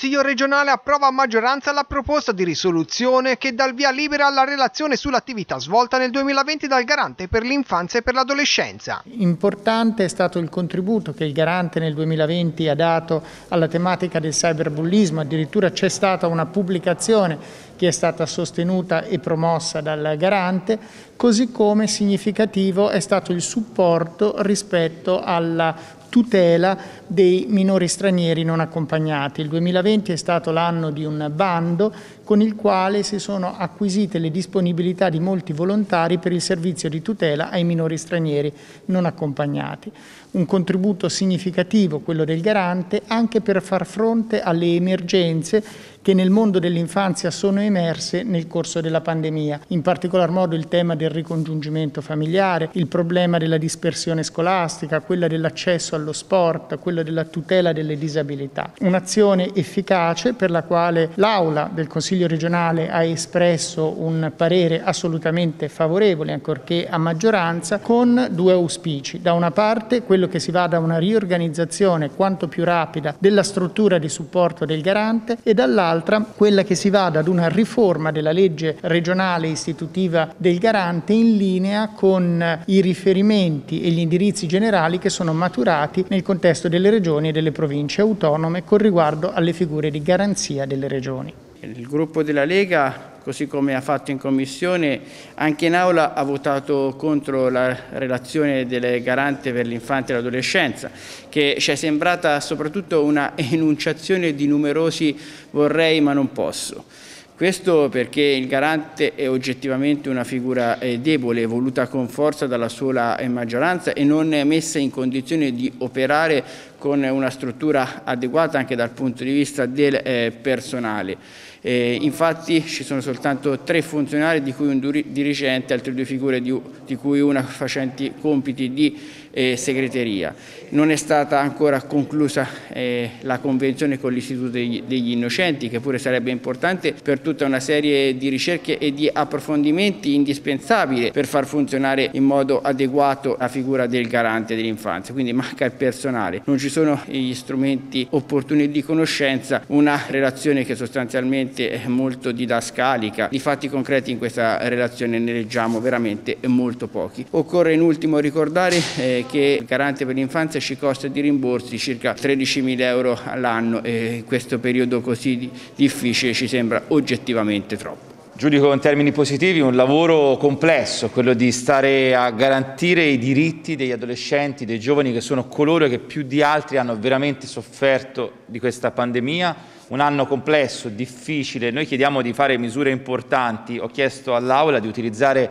Consiglio regionale approva a maggioranza la proposta di risoluzione che dà il via libera alla relazione sull'attività svolta nel 2020 dal Garante per l'infanzia e per l'adolescenza. Importante è stato il contributo che il Garante nel 2020 ha dato alla tematica del cyberbullismo, addirittura c'è stata una pubblicazione che è stata sostenuta e promossa dal Garante, così come significativo è stato il supporto rispetto alla tutela dei minori stranieri non accompagnati. Il 2020 è stato l'anno di un bando con il quale si sono acquisite le disponibilità di molti volontari per il servizio di tutela ai minori stranieri non accompagnati. Un contributo significativo, quello del garante, anche per far fronte alle emergenze che nel mondo dell'infanzia sono emerse nel corso della pandemia, in particolar modo il tema del ricongiungimento familiare, il problema della dispersione scolastica, quella dell'accesso allo sport, quella della tutela delle disabilità. Un'azione efficace per la quale l'Aula del Consiglio regionale ha espresso un parere assolutamente favorevole, ancorché a maggioranza, con due auspici. Da una parte quello che si vada a una riorganizzazione quanto più rapida della struttura di supporto del garante e dall'altra dall'altra quella che si vada ad una riforma della legge regionale istitutiva del garante in linea con i riferimenti e gli indirizzi generali che sono maturati nel contesto delle regioni e delle province autonome con riguardo alle figure di garanzia delle regioni. Il gruppo della Lega così come ha fatto in Commissione, anche in Aula ha votato contro la relazione del Garante per l'infanzia e l'adolescenza, che ci è sembrata soprattutto una enunciazione di numerosi vorrei ma non posso. Questo perché il garante è oggettivamente una figura eh, debole, voluta con forza dalla sola eh, maggioranza e non è messa in condizione di operare con una struttura adeguata anche dal punto di vista del eh, personale. infatti ci sono soltanto tre funzionari di cui un dirigente, altre due figure di, cui una facenti compiti di e segreteria. Non è stata ancora conclusa eh, la convenzione con l'Istituto degli, degli Innocenti, che pure sarebbe importante per tutta una serie di ricerche e di approfondimenti indispensabili per far funzionare in modo adeguato la figura del garante dell'infanzia. Quindi manca il personale, non ci sono gli strumenti opportuni di conoscenza, una relazione che sostanzialmente è molto didascalica. Di fatti concreti in questa relazione ne leggiamo veramente molto pochi. Occorre in ultimo ricordare eh, che il garante per l'infanzia ci costa di rimborsi circa 13.000 euro all'anno e in questo periodo così difficile ci sembra oggettivamente troppo. Giudico in termini positivi un lavoro complesso, quello di stare a garantire i diritti degli adolescenti, dei giovani che sono coloro che più di altri hanno veramente sofferto di questa pandemia. Un anno complesso, difficile, noi chiediamo di fare misure importanti, ho chiesto all'Aula di utilizzare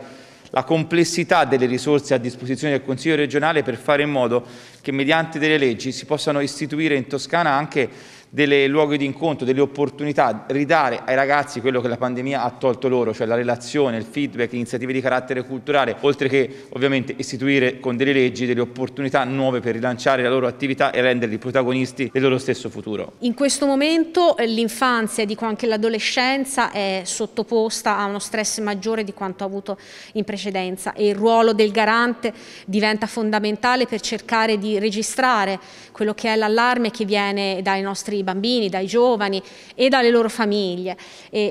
la complessità delle risorse a disposizione del Consiglio regionale per fare in modo che mediante delle leggi si possano istituire in Toscana anche delle luoghi di incontro, delle opportunità, ridare ai ragazzi quello che la pandemia ha tolto loro, cioè la relazione, il feedback, iniziative di carattere culturale, oltre che ovviamente istituire con delle leggi delle opportunità nuove per rilanciare la loro attività e renderli protagonisti del loro stesso futuro. In questo momento eh, l'infanzia, dico anche l'adolescenza, è sottoposta a uno stress maggiore di quanto ha avuto in precedenza e il ruolo del garante diventa fondamentale per cercare di registrare quello che è l'allarme che viene dai nostri nostri bambini, dai giovani e dalle loro famiglie,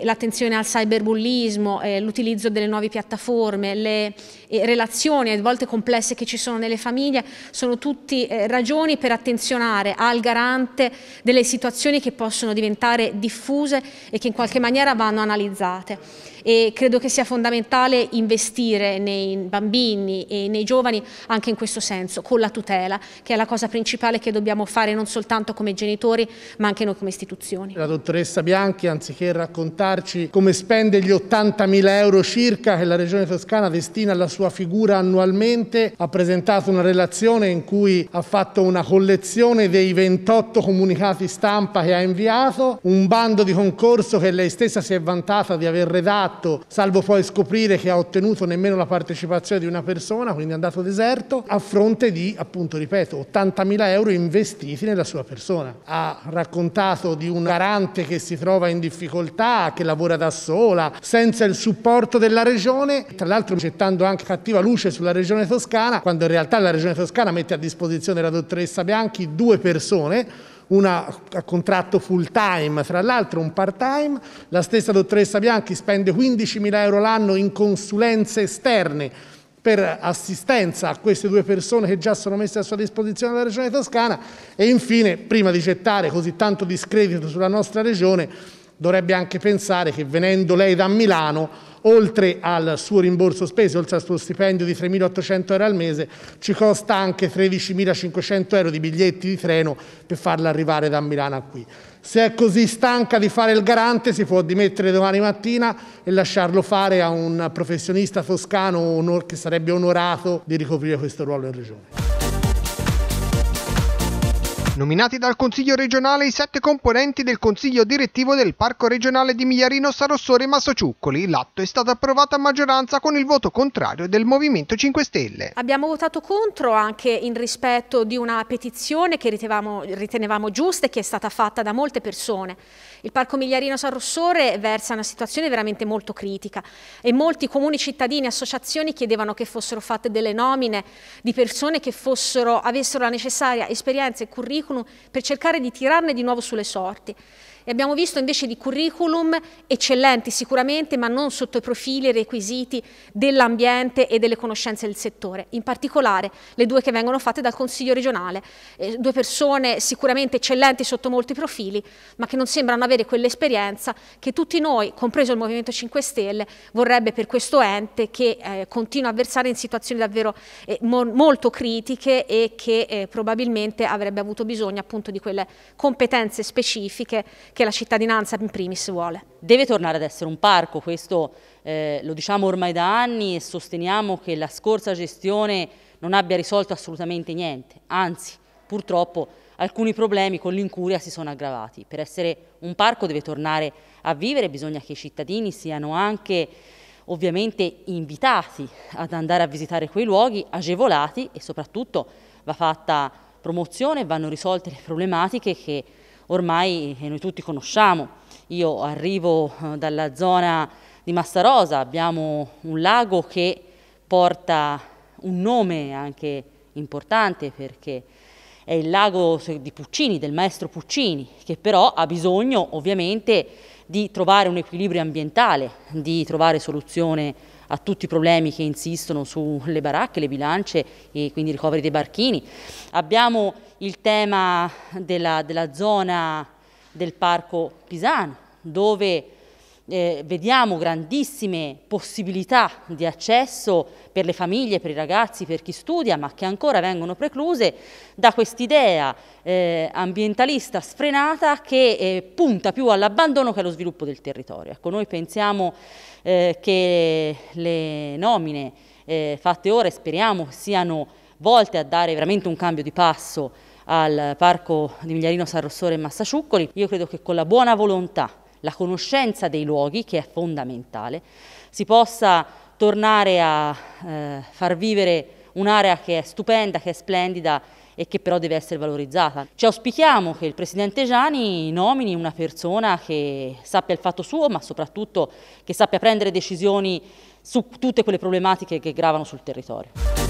l'attenzione al cyberbullismo, eh, l'utilizzo delle nuove piattaforme, le e relazioni, a volte complesse che ci sono nelle famiglie, sono tutti eh, ragioni per attenzionare al garante delle situazioni che possono diventare diffuse e che in qualche maniera vanno analizzate. E credo che sia fondamentale investire nei bambini e nei giovani anche in questo senso, con la tutela, che è la cosa principale che dobbiamo fare non soltanto come genitori, ma anche noi come istituzioni. La dottoressa Bianchi, anziché raccontarci come spende gli 80.000 euro circa che la Regione Toscana destina alla sua sua figura annualmente, ha presentato una relazione in cui ha fatto una collezione dei 28 comunicati stampa che ha inviato, un bando di concorso che lei stessa si è vantata di aver redatto, salvo poi scoprire che ha ottenuto nemmeno la partecipazione di una persona, quindi è andato deserto, a fronte di, appunto, ripeto, 80.000 euro investiti nella sua persona. Ha raccontato di un garante che si trova in difficoltà, che lavora da sola, senza il supporto della regione, tra l'altro gettando anche cattiva luce sulla regione toscana, quando in realtà la regione toscana mette a disposizione la dottoressa Bianchi due persone, una a contratto full time, tra l'altro un part time, la stessa dottoressa Bianchi spende 15.000 euro l'anno in consulenze esterne per assistenza a queste due persone che già sono messe a sua disposizione dalla Regione Toscana e infine, prima di gettare così tanto discredito sulla nostra Regione, dovrebbe anche pensare che venendo lei da Milano oltre al suo rimborso spese, oltre al suo stipendio di 3.800 euro al mese, ci costa anche 13.500 euro di biglietti di treno per farla arrivare da Milano a qui. Se è così stanca di fare il garante si può dimettere domani mattina e lasciarlo fare a un professionista toscano che sarebbe onorato di ricoprire questo ruolo in regione. Nominati dal Consiglio regionale i sette componenti del Consiglio direttivo del Parco regionale di Migliarino Sarossore e Massociuccoli, l'atto è stato approvato a maggioranza con il voto contrario del Movimento 5 Stelle. Abbiamo votato contro anche in rispetto di una petizione che ritevamo, ritenevamo giusta e che è stata fatta da molte persone. Il Parco Migliarino Sarossore versa una situazione veramente molto critica e molti comuni cittadini e associazioni chiedevano che fossero fatte delle nomine di persone che fossero, avessero la necessaria esperienza e curriculum curriculum per cercare di tirarne di nuovo sulle sorti. E abbiamo visto invece di curriculum eccellenti sicuramente, ma non sotto i profili e requisiti dell'ambiente e delle conoscenze del settore. In particolare le due che vengono fatte dal Consiglio regionale. Eh, due persone sicuramente eccellenti sotto molti profili, ma che non sembrano avere quell'esperienza che tutti noi, compreso il Movimento 5 Stelle, vorrebbe per questo ente che eh, continua a versare in situazioni davvero eh, mo molto critiche e che eh, probabilmente avrebbe avuto bisogno appunto di quelle competenze specifiche che la cittadinanza in primis vuole. Deve tornare ad essere un parco, questo eh, lo diciamo ormai da anni e sosteniamo che la scorsa gestione non abbia risolto assolutamente niente, anzi purtroppo alcuni problemi con l'incuria si sono aggravati. Per essere un parco deve tornare a vivere, bisogna che i cittadini siano anche ovviamente invitati ad andare a visitare quei luoghi, agevolati e soprattutto va fatta promozione, vanno risolte le problematiche che ormai eh, noi tutti conosciamo. Io arrivo eh, dalla zona di Massarosa, abbiamo un lago che porta un nome anche importante perché è il lago di Puccini, del maestro Puccini, che però ha bisogno ovviamente di trovare un equilibrio ambientale, di trovare soluzione a tutti i problemi che insistono sulle baracche, le bilance e quindi i ricoveri dei barchini. Abbiamo il tema della, della zona del parco pisano dove eh, vediamo grandissime possibilità di accesso per le famiglie, per i ragazzi, per chi studia, ma che ancora vengono precluse da quest'idea eh, ambientalista sfrenata che eh, punta più all'abbandono che allo sviluppo del territorio. Ecco, noi pensiamo eh, che le nomine eh, fatte ora, speriamo, siano volte a dare veramente un cambio di passo al parco di Migliarino San Rossore e Massasciuccoli. Io credo che con la buona volontà la conoscenza dei luoghi, che è fondamentale, si possa tornare a eh, far vivere un'area che è stupenda, che è splendida e che però deve essere valorizzata. Ci auspichiamo che il Presidente Gianni nomini una persona che sappia il fatto suo, ma soprattutto che sappia prendere decisioni su tutte quelle problematiche che gravano sul territorio.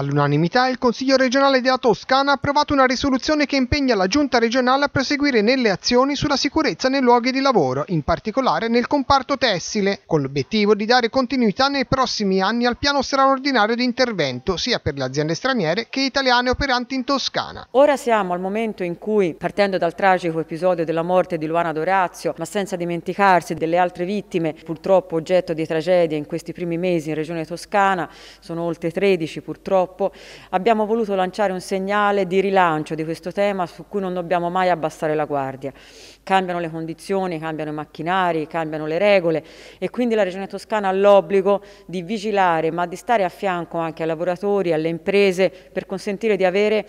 All'unanimità il Consiglio regionale della Toscana ha approvato una risoluzione che impegna la Giunta regionale a proseguire nelle azioni sulla sicurezza nei luoghi di lavoro, in particolare nel comparto tessile, con l'obiettivo di dare continuità nei prossimi anni al piano straordinario di intervento sia per le aziende straniere che italiane operanti in Toscana. Ora siamo al momento in cui, partendo dal tragico episodio della morte di Luana Dorazio, ma senza dimenticarsi delle altre vittime, purtroppo oggetto di tragedie in questi primi mesi in Regione Toscana, sono oltre 13 purtroppo, purtroppo abbiamo voluto lanciare un segnale di rilancio di questo tema su cui non dobbiamo mai abbassare la guardia. Cambiano le condizioni, cambiano i macchinari, cambiano le regole e quindi la Regione Toscana ha l'obbligo di vigilare ma di stare a fianco anche ai lavoratori, alle imprese per consentire di avere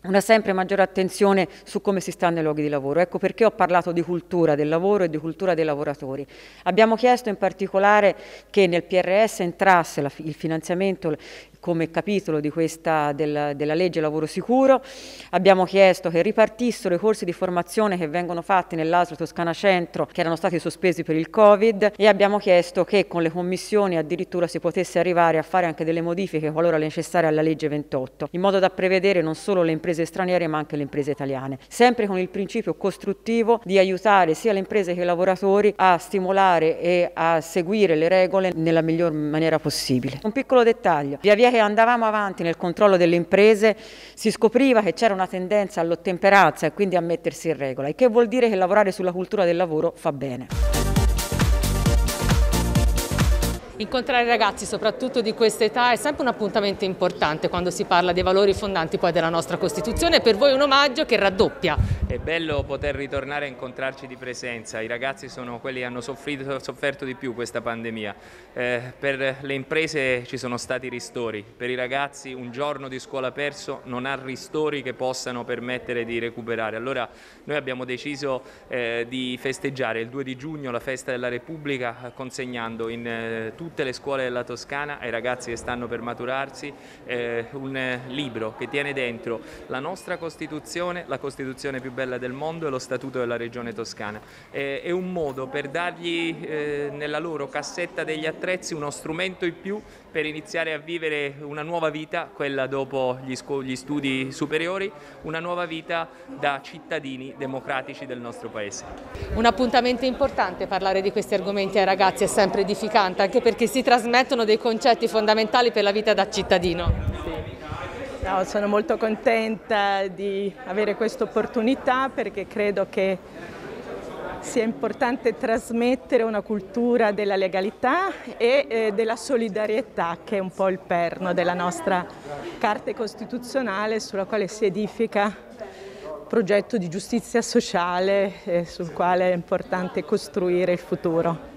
una sempre maggiore attenzione su come si sta nei luoghi di lavoro. Ecco perché ho parlato di cultura del lavoro e di cultura dei lavoratori. Abbiamo chiesto in particolare che nel PRS entrasse il finanziamento come capitolo questa, del, della legge lavoro sicuro abbiamo chiesto che ripartissero i corsi di formazione che vengono fatti nell'ASL Toscana Centro che erano stati sospesi per il Covid e abbiamo chiesto che con le commissioni addirittura si potesse arrivare a fare anche delle modifiche qualora necessarie alla legge 28 in modo da prevedere non solo le imprese straniere ma anche le imprese italiane sempre con il principio costruttivo di aiutare sia le imprese che i lavoratori a stimolare e a seguire le regole nella miglior maniera possibile. Un piccolo dettaglio, via via via che andavamo avanti nel controllo delle imprese si scopriva che c'era una tendenza all'ottemperanza e quindi a mettersi in regola, il che vuol dire che lavorare sulla cultura del lavoro fa bene. Incontrare ragazzi, soprattutto di questa età, è sempre un appuntamento importante quando si parla dei valori fondanti poi della nostra Costituzione. Per voi un omaggio che raddoppia. È bello poter ritornare a incontrarci di presenza. I ragazzi sono quelli che hanno soffrito, sofferto di più questa pandemia. Eh, per le imprese ci sono stati ristori. Per i ragazzi un giorno di scuola perso non ha ristori che possano permettere di recuperare. Allora noi abbiamo deciso eh, di festeggiare il 2 di giugno la festa della Repubblica consegnando in eh, tutti tutte le scuole della Toscana, ai ragazzi che stanno per maturarsi, eh, un eh, libro che tiene dentro la nostra Costituzione, la Costituzione più bella del mondo e lo Statuto della Regione Toscana. Eh, è un modo per dargli eh, nella loro cassetta degli attrezzi uno strumento in più per iniziare a vivere una nuova vita, quella dopo gli, gli studi superiori, una nuova vita da cittadini democratici del nostro Paese. Un appuntamento importante parlare di questi argomenti ai ragazzi è sempre edificante, anche perché perché si trasmettono dei concetti fondamentali per la vita da cittadino. No, sono molto contenta di avere questa opportunità perché credo che sia importante trasmettere una cultura della legalità e eh, della solidarietà che è un po' il perno della nostra Carta Costituzionale sulla quale si edifica il progetto di giustizia sociale eh, sul quale è importante costruire il futuro.